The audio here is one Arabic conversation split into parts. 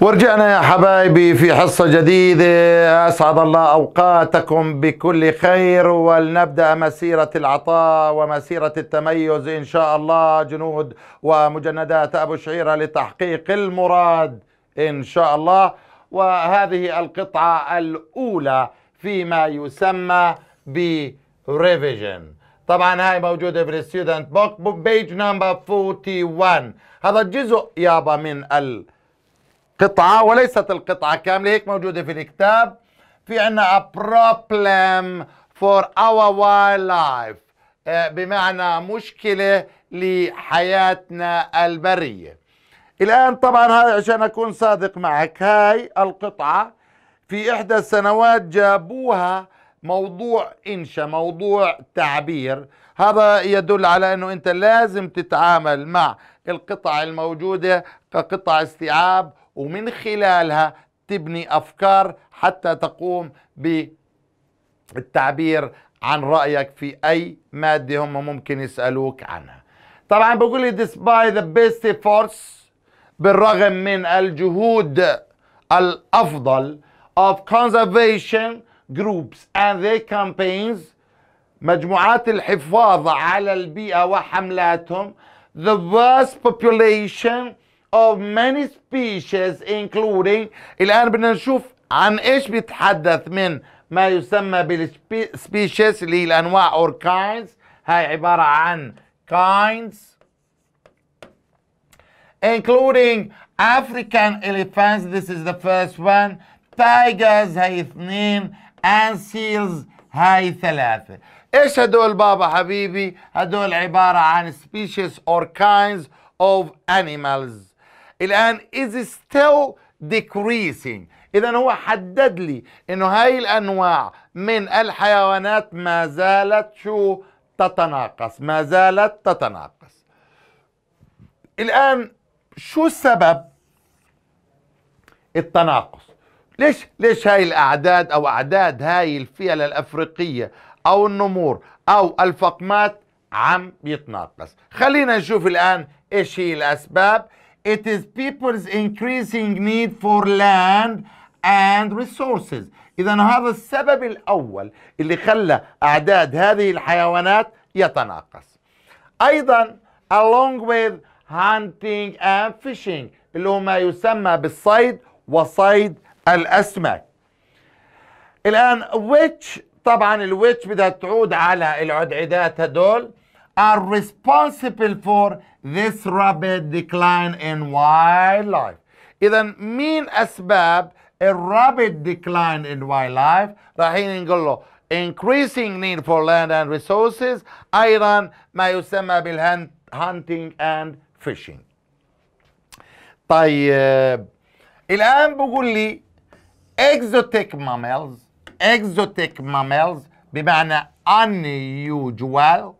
ورجعنا يا حبايبي في حصة جديدة أسعد الله أوقاتكم بكل خير ولنبدأ مسيرة العطاء ومسيرة التميز إن شاء الله جنود ومجندات أبو شعيرة لتحقيق المراد إن شاء الله وهذه القطعة الأولى فيما يسمى بريفيجن طبعا هاي موجودة في الستودنت بوك بيج نمبر 41 هذا جزء يابا من ال قطعة وليست القطعة كاملة هيك موجودة في الكتاب في عنا a problem for our wildlife آه، بمعنى مشكلة لحياتنا البرية الآن طبعا هذا عشان أكون صادق معك هاي القطعة في إحدى السنوات جابوها موضوع إنشا موضوع تعبير هذا يدل على أنه أنت لازم تتعامل مع القطع الموجودة كقطع استيعاب ومن خلالها تبني افكار حتى تقوم بالتعبير عن رايك في اي ماده هم ممكن يسالوك عنها طبعا بقول لي despite the best efforts بالرغم من الجهود الافضل of conservation groups and their campaigns مجموعات الحفاظ على البيئه وحملاتهم the vast population of many species including الآن بدنا نشوف عن إيش بيتحدث من ما يسمى بالسبيشيز اللي هي الأنواع or kinds هاي عبارة عن kinds including African elephants this is the first one tigers هاي اثنين and seals هاي ثلاثة ايش هدول بابا حبيبي هدول عبارة عن species or kinds of animals الآن is still decreasing إذا هو حدد لي إنه هاي الأنواع من الحيوانات ما زالت شو تتناقص ما زالت تتناقص الآن شو سبب التناقص ليش ليش هاي الأعداد أو أعداد هاي الفيلة الأفريقية أو النمور أو الفقمات عم يتناقص خلينا نشوف الآن إيش هي الأسباب It is people's increasing need for land and resources إذا هذا السبب الأول اللي خلى أعداد هذه الحيوانات يتناقص أيضا along with hunting and fishing اللي هو ما يسمى بالصيد وصيد الأسماك الآن which طبعا الويتش بدها تعود على العدعدات هدول are responsible for this rapid decline in wildlife. إذا مين أسباب الرابد decline in wildlife رايحين نقول له increasing need for land and resources أيضا ما يسمى بالهند hunting and fishing طيب الآن بقول لي exotic mammals exotic mammals بمعنى unusual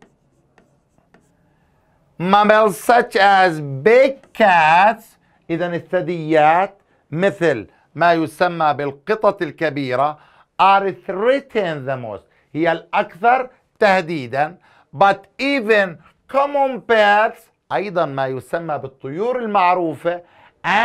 mammals such as big cats إذا الثدييات مثل ما يسمى بالقطط الكبيرة are threatened the most هي الأكثر تهديدا but even common birds أيضا ما يسمى بالطيور المعروفة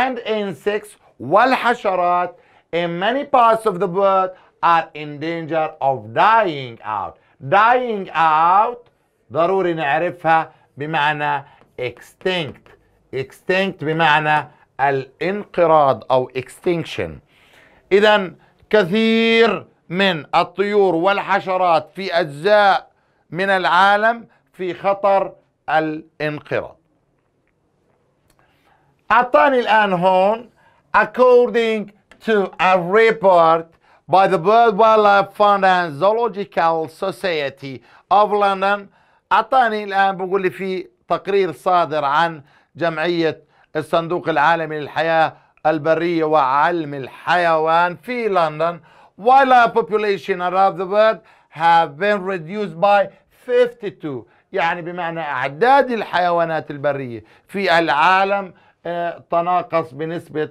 and insects والحشرات in many parts of the world are in danger of dying out dying out ضروري نعرفها بمعنى extinct extinct بمعنى الانقراض أو extinction إذا كثير من الطيور والحشرات في أجزاء من العالم في خطر الانقراض أعطاني الآن هون according to a report by the World Wildlife Fund and Zoological Society of London اعطاني الان بقول لي في تقرير صادر عن جمعيه الصندوق العالمي للحياه البريه وعلم الحيوان في لندن ولا population around the world have been reduced by 52 يعني بمعنى اعداد الحيوانات البريه في العالم آه، تناقص بنسبه 52%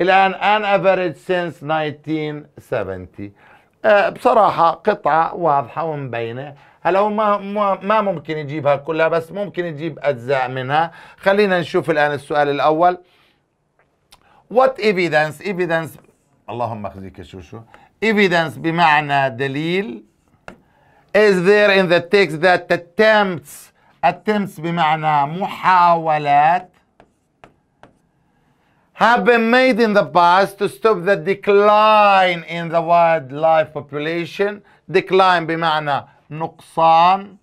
الان ان average since 1970 آه، بصراحة قطعة واضحة ومبينة هلا هو ما ما ممكن يجيبها كلها بس ممكن يجيب أجزاء منها خلينا نشوف الآن السؤال الأول what evidence evidence اللهم اخزيك شو شو evidence بمعنى دليل is there in the text that attempts attempts بمعنى محاولات have been made in the past to stop the decline in the wildlife population decline بمعنى نقصان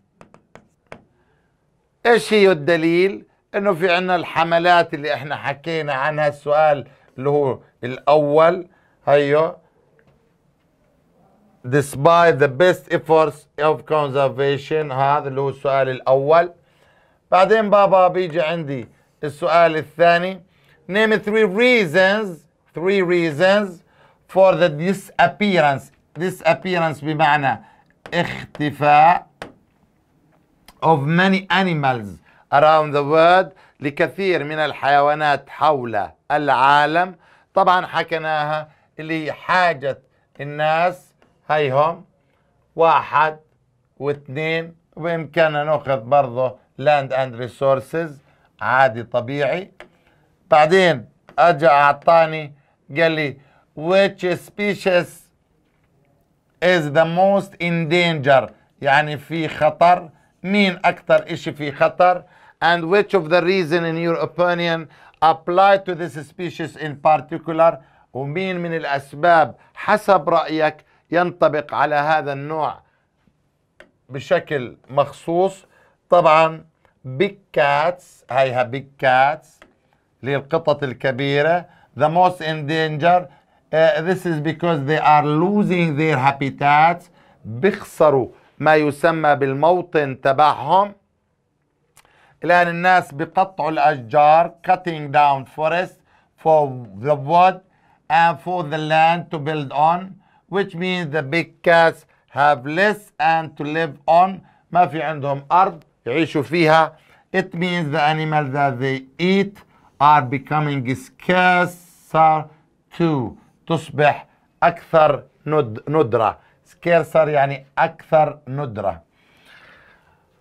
ايش هي الدليل انه في عنا الحملات اللي احنا حكينا عنها السؤال اللي هو الاول هيو despite the best efforts of conservation هذا اللي هو السؤال الأول بعدين بابا بيجي عندي السؤال الثاني name three reasons three reasons for the disappearance disappearance بمعنى اختفاء of many animals around the world لكثير من الحيوانات حول العالم طبعا حكيناها اللي حاجة الناس هيهم واحد واثنين وبإمكاننا نأخذ برضه land and resources عادي طبيعي بعدين اجى اعطاني قال لي which species is the most in danger يعني في خطر مين اكثر اشي في خطر and which of the reason in your opinion apply to this species in particular ومين من الاسباب حسب رايك ينطبق على هذا النوع بشكل مخصوص طبعا big كاتس هيها big كاتس للقطط الكبيرة the most in danger uh, this is because they are losing their habitats بيخسروا ما يسمى بالموطن تبعهم الآن الناس بقطعوا الأشجار cutting down forest for the wood and for the land to build on which means the big cats have less and to live on ما في عندهم أرض يعيشوا فيها it means the animals that they eat are becoming scarcer too تصبح أكثر ندرة scarcer يعني أكثر ندرة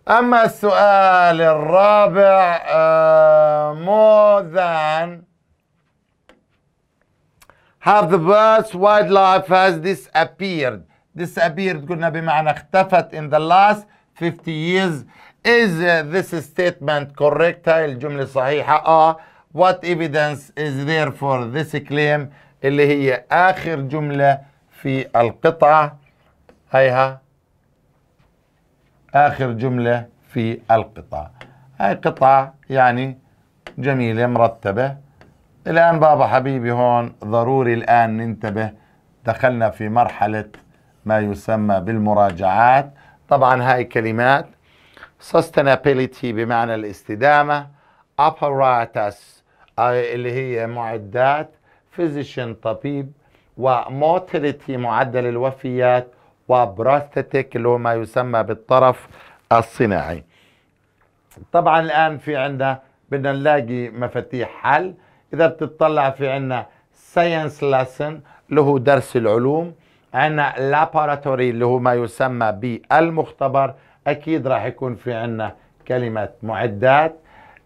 أما السؤال الرابع uh, more than have the birds wildlife has disappeared disappeared قلنا بمعنى اختفت in the last 50 years is this statement correct هاي الجملة صحيحة آه what evidence is there for this claim اللي هي آخر جملة في القطعة هيها آخر جملة في القطعة هاي قطعة يعني جميلة مرتبة الآن بابا حبيبي هون ضروري الآن ننتبه دخلنا في مرحلة ما يسمى بالمراجعات طبعا هاي كلمات sustainability بمعنى الاستدامة apparatus آه، اللي هي معدات فيزيشن طبيب وموتريتي معدل الوفيات وبراستيتيك اللي هو ما يسمى بالطرف الصناعي طبعا الآن في عندنا بدنا نلاقي مفاتيح حل إذا بتطلع في عندنا ساينس لسن اللي هو درس العلوم عندنا لاباراتوري اللي هو ما يسمى بالمختبر أكيد راح يكون في عندنا كلمة معدات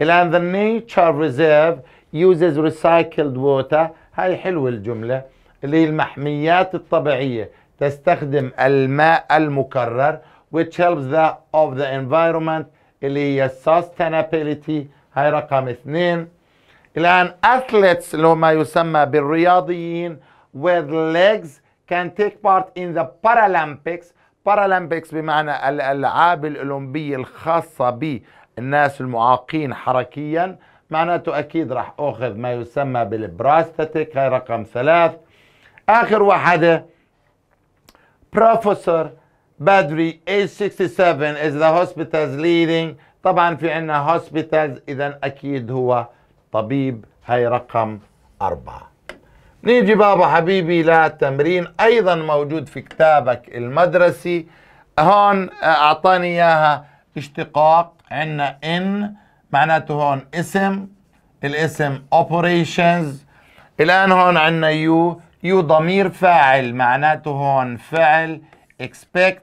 الآن ذا نيتشر ريزيرف uses recycled water هاي حلوة الجملة اللي هي المحميات الطبيعية تستخدم الماء المكرر which helps the of the environment اللي هي sustainability هاي رقم اثنين الآن athletes اللي هو ما يسمى بالرياضيين with legs can take part in the Paralympics Paralympics بمعنى الألعاب الأولمبية الخاصة بالناس المعاقين حركياً معناته أكيد راح أخذ ما يسمى بالبراستاتيك هاي رقم ثلاث آخر واحدة بروفيسور بدري age 67 is the hospital's leading طبعا في عنا hospitals إذا أكيد هو طبيب هاي رقم أربعة نيجي بابا حبيبي لتمرين أيضا موجود في كتابك المدرسي هون آه، أعطاني إياها اشتقاق عنا إن معناته هون اسم الاسم operations الآن هون عندنا يو يو ضمير فاعل معناته هون فعل expect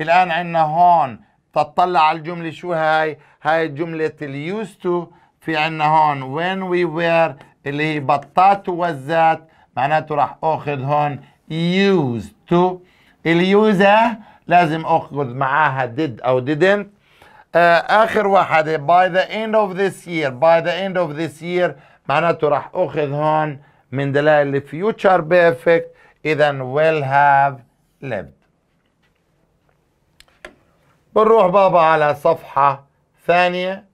الآن عندنا هون تطلع على الجملة شو هاي هاي جملة used to في عندنا هون when we were اللي هي بطات وزات معناته راح أخذ هون used to اليوزة لازم أخذ معاها did أو didn't آه، اخر واحده باي ذا اند اوف ذيس يير باي ذا اند اوف ذيس يير معناته راح اخذ هون من دلائل الفيوتشر بيرفكت اذا ويل هاف lived بنروح بابا على صفحة ثانية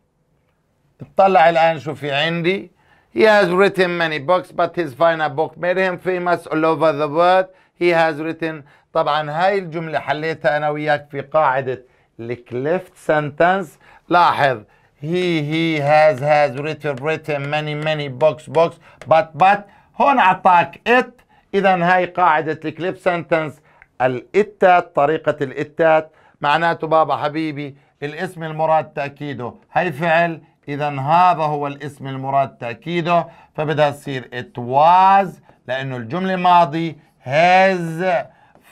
اطلع الآن شو في عندي He has written many books but his final book made him famous all over the world He has written طبعا هاي الجملة حليتها أنا وياك في قاعدة لكليفت سنتنس لاحظ هي هي هاز هاز ريتن ريتن ماني ماني بوكس بوكس بات بات هون اعطاك ات اذا هاي قاعده الكليب سنتنس الاتات طريقه الاتات معناته بابا حبيبي الاسم المراد تاكيده هي فعل اذا هذا هو الاسم المراد تاكيده فبدها تصير it was لانه الجمله الماضي his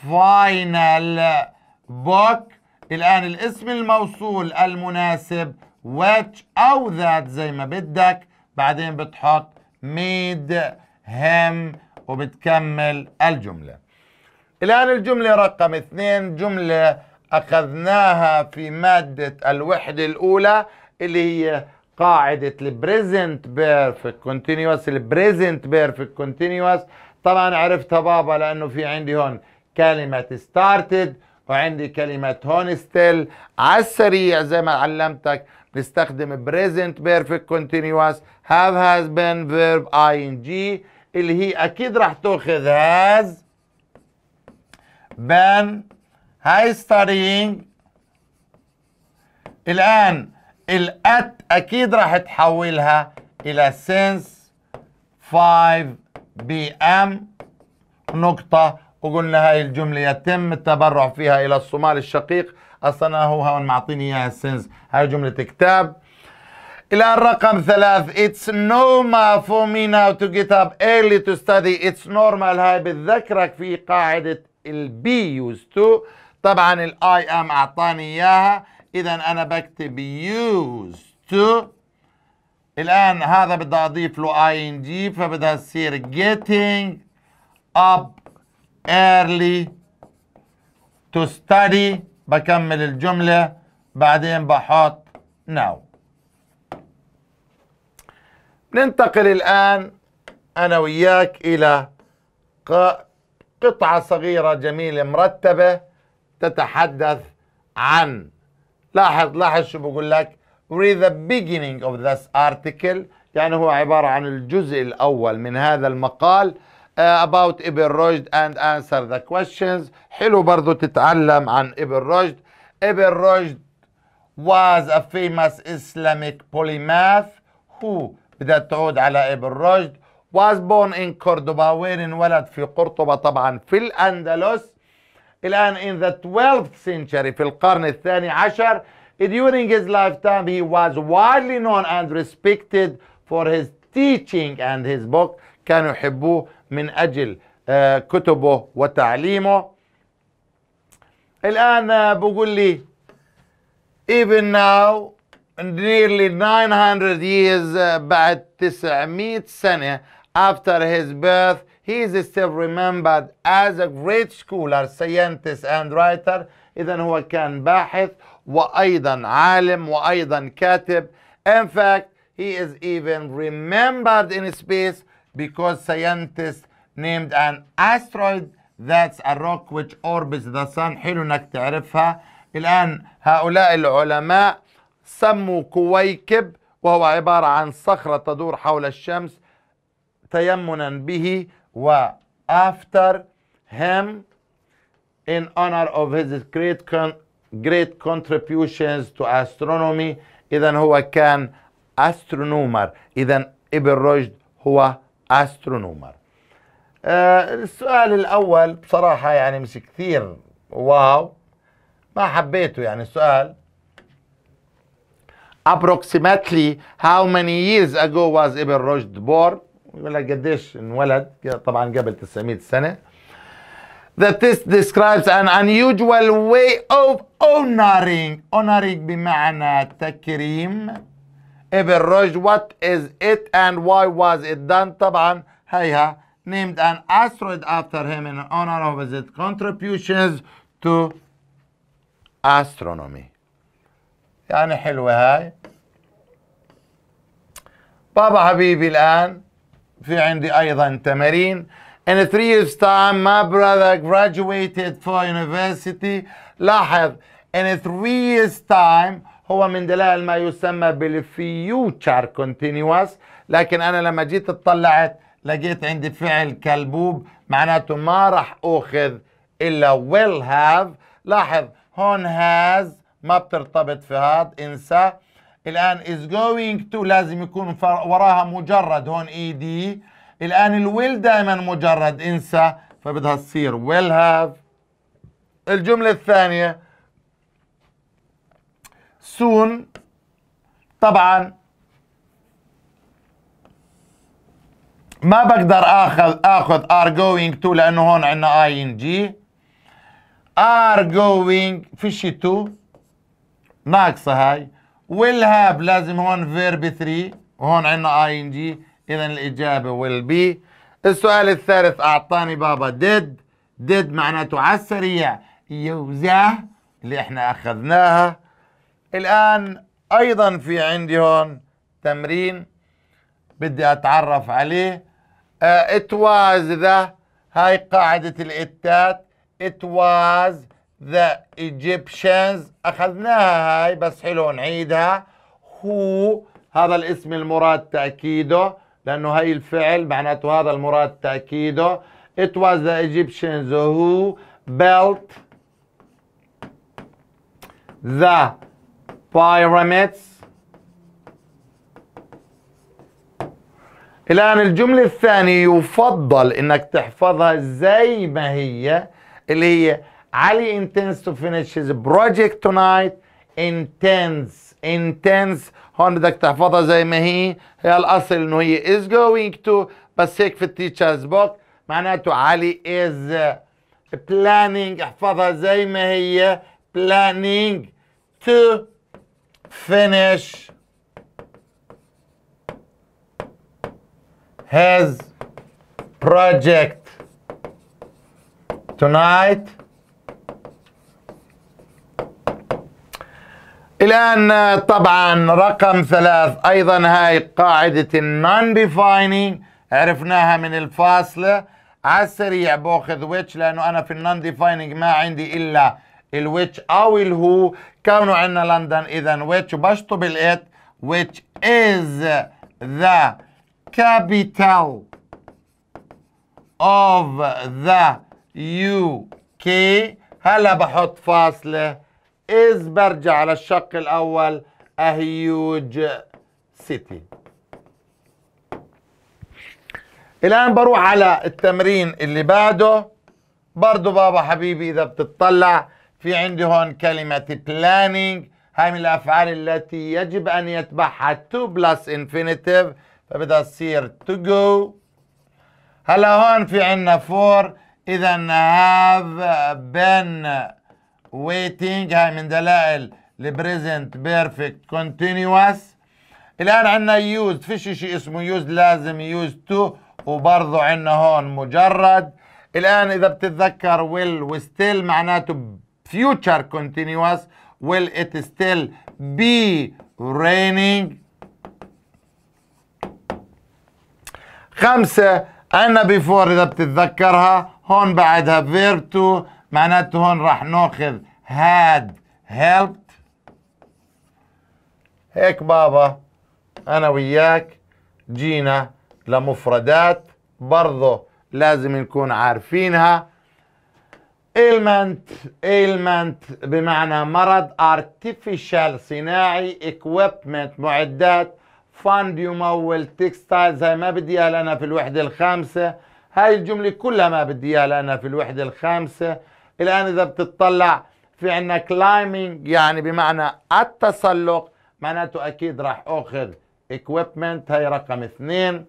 final book الآن الاسم الموصول المناسب which أو that زي ما بدك بعدين بتحط made him وبتكمل الجملة الآن الجملة رقم اثنين جملة أخذناها في مادة الوحدة الأولى اللي هي قاعدة البريزنت بيرفكت كونتينيوس البريزنت بيرفكت continuous طبعا عرفتها بابا لأنه في عندي هون كلمة started وعندي كلمة هون ستيل على السريع زي ما علمتك بنستخدم present perfect continuous have has been verb ing اللي هي أكيد راح تأخذ has been هاي studying الآن الأت أكيد راح تحولها إلى since 5 pm نقطة وقلنا هاي الجملة يتم التبرع فيها إلى الصومال الشقيق أصلا هو هون معطيني إياها السنس هاي جملة كتاب إلى الرقم ثلاث It's normal for me now to get up early to study It's normal هاي بتذكرك في قاعدة البي يوز تو طبعا الاي ام اعطاني اياها اذا انا بكتب يوز تو الان هذا بدي اضيف له اي ان جي فبدها تصير getting up early to study بكمل الجملة بعدين بحط now ننتقل الآن أنا وياك إلى قطعة صغيرة جميلة مرتبة تتحدث عن لاحظ لاحظ شو بقول لك read the beginning of this article يعني هو عبارة عن الجزء الأول من هذا المقال Uh, about Ibn رشد and answer the questions حلو برضو تتعلم عن Ibn رشد Ibn رشد was a famous Islamic polymath who بدها تعود على Ibn رشد was born in Cordoba وين انولد في قرطبة طبعا في الأندلس الآن in the 12th century في القرن الثاني عشر during his lifetime he was widely known and respected for his teaching and his book كانوا يحبوه من أجل كتبه وتعليمه الآن بقول لي even now nearly 900 years بعد 900 سنة after his birth he is still remembered as a great scholar scientist and writer إذا هو كان باحث وأيضا عالم وأيضا كاتب in fact he is even remembered in space because scientists named an asteroid that's a rock which orbits the sun حلو انك تعرفها الان هؤلاء العلماء سموا كويكب وهو عبارة عن صخرة تدور حول الشمس تيمنا به و after him in honor of his great con great contributions to astronomy إذا هو كان astronomer إذا ابن رشد هو أسترونومر آه السؤال الأول بصراحة يعني مش كثير واو ما حبيته يعني السؤال approximately how many years ago was ابن رشد born يقول لك قديش انولد طبعا قبل 900 سنة The test describes an unusual way of honoring honoring بمعنى تكريم Ibn Rushd what is it and why was it done طبعا هيها named an asteroid after him in honor of his contributions to astronomy يعني حلوة هاي بابا حبيبي الآن في عندي أيضا تمارين In three years time my brother graduated for university لاحظ in three years time هو من دلائل ما يسمى بالفيوتشر كونتينيوس لكن انا لما جيت اطلعت لقيت عندي فعل كلبوب معناته ما راح اخذ الا will have لاحظ هون has ما بترتبط في هاد انسى الان is going to لازم يكون وراها مجرد هون اي e دي الان الويل دائما مجرد انسى فبدها تصير will have الجمله الثانيه سون طبعا ما بقدر اخذ اخذ ار جوينج تو لانه هون عندنا اي ان جي ار جوينج فيش تو ناقصه هاي ويل هاف لازم هون فيرب 3 وهون عندنا اي ان جي اذا الاجابه ويل بي السؤال الثالث اعطاني بابا ديد ديد معناته على السريع يوزع اللي احنا اخذناها الآن أيضا في عندي هون تمرين بدي أتعرف عليه آه it was the هاي قاعدة الإتات it was the Egyptians أخذناها هاي بس حلو نعيدها who هذا الاسم المراد تأكيده لأنه هاي الفعل معناته هذا المراد تأكيده it was the Egyptians who built the pyramids الآن الجملة الثانية يفضل إنك تحفظها زي ما هي اللي هي علي intends to finish his project tonight intends intends هون بدك تحفظها زي ما هي هي الأصل إنه هي is going to بس هيك في التيتشرز بوك معناته علي is planning احفظها زي ما هي planning to finish his project tonight الآن طبعا رقم ثلاث أيضا هاي قاعدة النون ديفاينينج عرفناها من الفاصلة على السريع باخذ ويتش لأنه أنا في النون ديفاينينج ما عندي إلا الويتش او الهو كونه عندنا لندن اذا ويتش وبشطب الات which is the capital of the UK هلا بحط فاصلة is برجع على الشق الأول a huge city الآن بروح على التمرين اللي بعده برضو بابا حبيبي إذا بتطلع في عندي هون كلمة planning هاي من الأفعال التي يجب أن يتبعها to plus infinitive فبدها تصير to go هلا هون في عندنا for إذا have been waiting هاي من دلائل present perfect continuous الآن عندنا used فيش شيء اسمه used لازم used to وبرضه عندنا هون مجرد الآن إذا بتتذكر will و still معناته future continuous will it still be raining خمسة أنا before إذا بتتذكرها هون بعدها verb to معناته هون راح ناخذ had helped هيك بابا أنا وياك جينا لمفردات برضه لازم نكون عارفينها ايلمنت ايلمنت بمعنى مرض ارتفيشال صناعي اكويبمنت معدات فاند يمول تكستايل زي ما بدي اياها لنا في الوحده الخامسه هاي الجمله كلها ما بدي اياها لنا في الوحده الخامسه الان اذا بتطلع في عندنا كلايمينج يعني بمعنى التسلق معناته اكيد راح اخذ اكويبمنت هاي رقم اثنين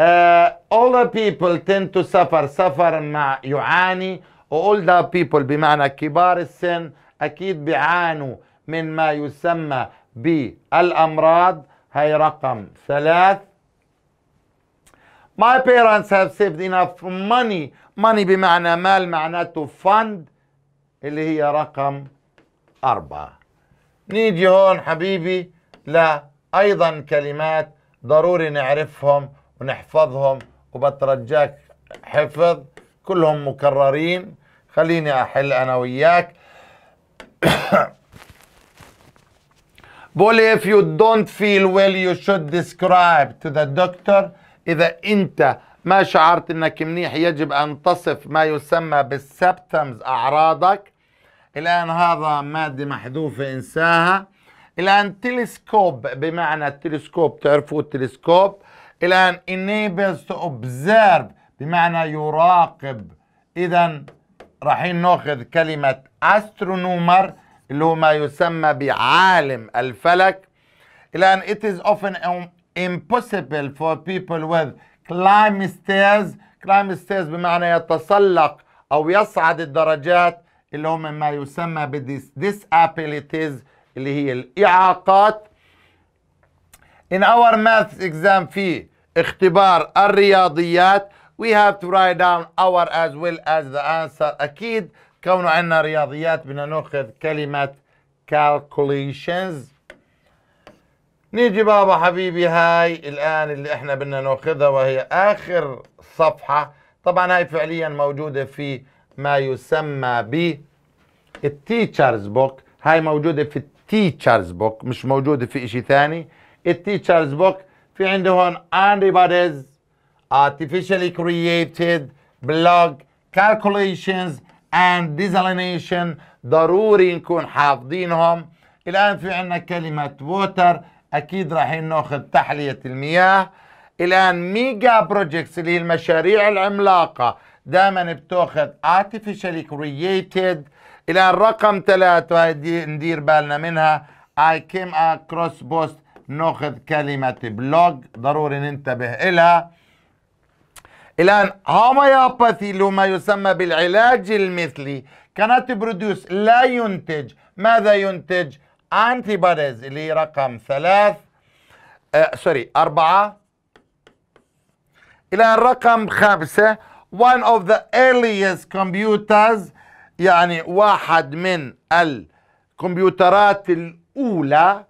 uh, all the people tend to suffer سفر مع يعاني وأولد people بمعنى كبار السن أكيد بيعانوا من ما يسمى بالأمراض هي رقم ثلاث My parents have saved enough money money بمعنى مال معناته fund اللي هي رقم أربعة نيجي هون حبيبي لأيضا كلمات ضروري نعرفهم ونحفظهم وبترجاك حفظ كلهم مكررين خليني احل انا وياك بقول إيه، if you don't feel well you should describe to the doctor إذا أنت ما شعرت أنك منيح يجب أن تصف ما يسمى بالسبتمز أعراضك الآن هذا مادة محذوفة انساها الآن تلسكوب بمعنى التلسكوب تعرفوا التلسكوب الآن enables to observe بمعنى يراقب إذا رايحين ناخذ كلمه استرونومر اللي هو ما يسمى بعالم الفلك الآن it is often impossible for people with climb stairs climb stairs بمعنى يتسلق او يصعد الدرجات اللي هم ما يسمى disabilities اللي هي الاعاقات in our math exam في اختبار الرياضيات we have to write down our as well as the answer أكيد كونه عندنا رياضيات بدنا ناخذ كلمة calculations نيجي بابا حبيبي هاي الآن اللي احنا بدنا ناخذها وهي آخر صفحة طبعا هاي فعليا موجودة في ما يسمى ب التيتشرز بوك هاي موجودة في التيتشرز بوك مش موجودة في شيء ثاني التيتشرز بوك في عنده هون everybody's artificially created block calculations and desalination ضروري نكون حافظينهم الآن في عندنا كلمة ووتر أكيد راح ناخذ تحلية المياه الآن ميجا بروجيكتس اللي هي المشاريع العملاقة دائما بتاخذ artificially created الآن رقم ثلاثة هذه ندير بالنا منها I came across post ناخذ كلمة بلوج ضروري ننتبه إلها الآن هوميوباثي اللي هو ما يسمى بالعلاج المثلي كانت برودوس لا ينتج ماذا ينتج؟ انتي بوديز اللي هي رقم ثلاث آه سوري أربعة إلى رقم خمسة one of the earliest computers يعني واحد من الكمبيوترات الأولى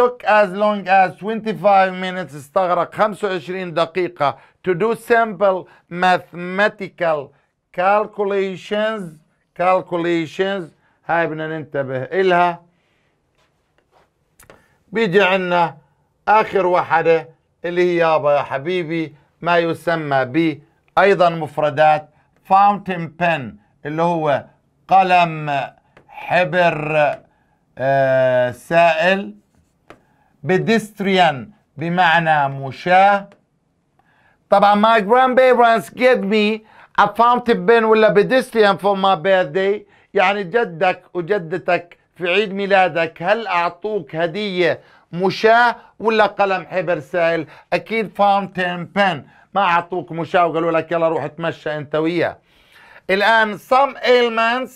took as long as 25 minutes استغرق 25 دقيقة to do simple mathematical calculations calculations هاي بدنا ننتبه إلها بيجي عنا آخر وحدة اللي هي يابا يا حبيبي ما يسمى ب أيضا مفردات fountain pen اللي هو قلم حبر آه، سائل بدستريان بمعنى مشاه طبعا my grandparents gave me a fountain pen ولا pedestrian for my birthday يعني جدك وجدتك في عيد ميلادك هل أعطوك هدية مشاه ولا قلم حبر سائل أكيد fountain pen ما أعطوك مشاه وقالوا لك يلا روح اتمشى أنت وياه الآن some ailments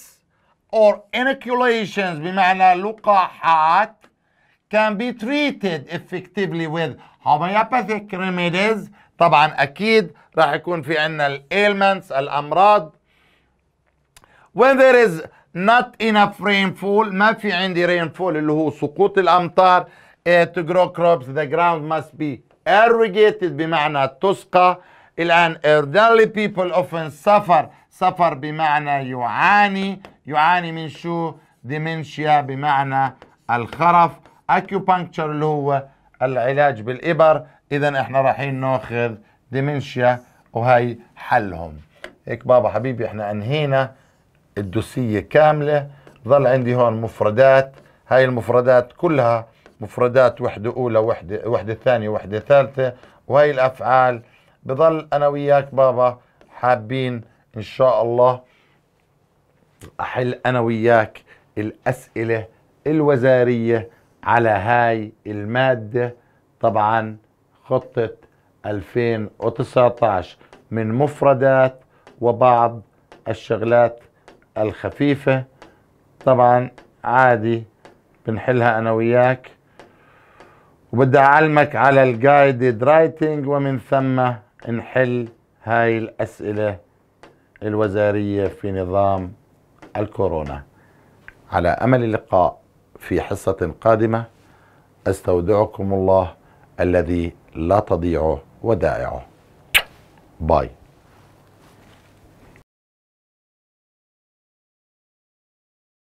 or inoculations بمعنى لقاحات can be treated effectively with homeopathic remedies طبعا اكيد راح يكون في عندنا الايلمنتس الامراض when there is not enough rainfall ما في عندي rainfall اللي هو سقوط الامطار uh, to grow crops the ground must be irrigated بمعنى تسقى الان elderly people often suffer suffer بمعنى يعاني يعاني من شو ديمنشيا بمعنى الخرف acupuncture اللي هو العلاج بالإبر اذا احنا رايحين ناخذ ديمنشيا وهي حلهم هيك بابا حبيبي احنا انهينا الدوسية كاملة ظل عندي هون مفردات هاي المفردات كلها مفردات وحدة أولى وحدة, وحدة ثانية وحدة ثالثة وهي الأفعال بظل أنا وياك بابا حابين إن شاء الله أحل أنا وياك الأسئلة الوزارية على هاي المادة طبعاً خطة 2019 من مفردات وبعض الشغلات الخفيفة طبعا عادي بنحلها أنا وياك وبدي أعلمك على الجايدد رايتنج ومن ثم نحل هاي الأسئلة الوزارية في نظام الكورونا على أمل اللقاء في حصة قادمة أستودعكم الله الذي لا تضيع ودائعه باي